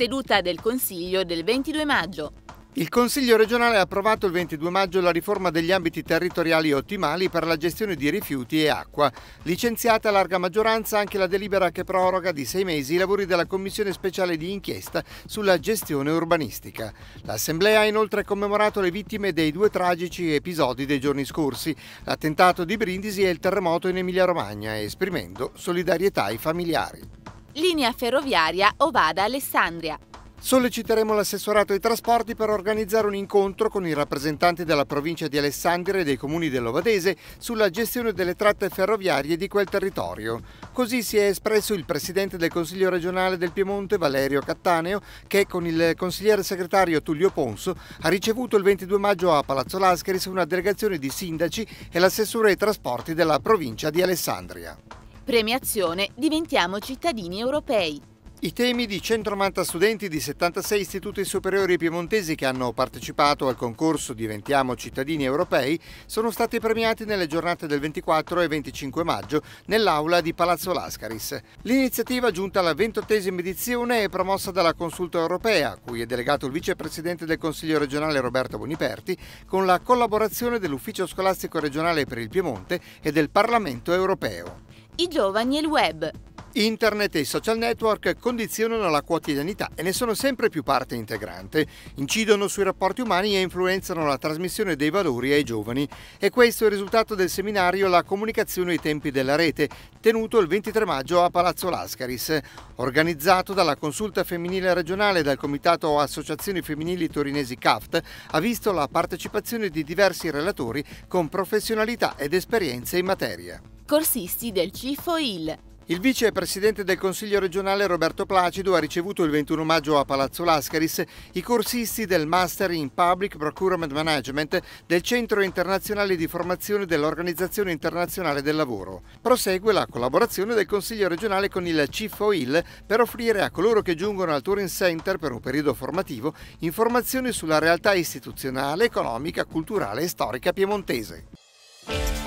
seduta del Consiglio del 22 maggio. Il Consiglio regionale ha approvato il 22 maggio la riforma degli ambiti territoriali ottimali per la gestione di rifiuti e acqua. Licenziata a larga maggioranza anche la delibera che proroga di sei mesi i lavori della Commissione speciale di inchiesta sulla gestione urbanistica. L'Assemblea ha inoltre commemorato le vittime dei due tragici episodi dei giorni scorsi, l'attentato di Brindisi e il terremoto in Emilia-Romagna, esprimendo solidarietà ai familiari linea ferroviaria Ovada-Alessandria. Solleciteremo l'assessorato ai trasporti per organizzare un incontro con i rappresentanti della provincia di Alessandria e dei comuni dell'Ovadese sulla gestione delle tratte ferroviarie di quel territorio. Così si è espresso il presidente del Consiglio regionale del Piemonte Valerio Cattaneo che con il consigliere segretario Tullio Ponso ha ricevuto il 22 maggio a Palazzo Lascheris una delegazione di sindaci e l'assessore ai trasporti della provincia di Alessandria. Premiazione Diventiamo cittadini europei. I temi di 190 studenti di 76 istituti superiori piemontesi che hanno partecipato al concorso Diventiamo cittadini europei sono stati premiati nelle giornate del 24 e 25 maggio nell'aula di Palazzo Lascaris. L'iniziativa giunta alla ventottesima edizione è promossa dalla Consulta europea, cui è delegato il vicepresidente del Consiglio regionale Roberto Boniperti, con la collaborazione dell'Ufficio scolastico regionale per il Piemonte e del Parlamento europeo i giovani e il web. Internet e i social network condizionano la quotidianità e ne sono sempre più parte integrante, incidono sui rapporti umani e influenzano la trasmissione dei valori ai giovani. E questo è il risultato del seminario La comunicazione ai tempi della rete, tenuto il 23 maggio a Palazzo Lascaris, organizzato dalla Consulta Femminile Regionale e dal Comitato Associazioni Femminili Torinesi CAFT, ha visto la partecipazione di diversi relatori con professionalità ed esperienze in materia. Corsisti del CIFO IL il vicepresidente del Consiglio regionale Roberto Placido ha ricevuto il 21 maggio a Palazzo Lascaris i corsisti del Master in Public Procurement Management del Centro Internazionale di Formazione dell'Organizzazione Internazionale del Lavoro. Prosegue la collaborazione del Consiglio regionale con il CIFOIL per offrire a coloro che giungono al Touring Center per un periodo formativo informazioni sulla realtà istituzionale, economica, culturale e storica piemontese.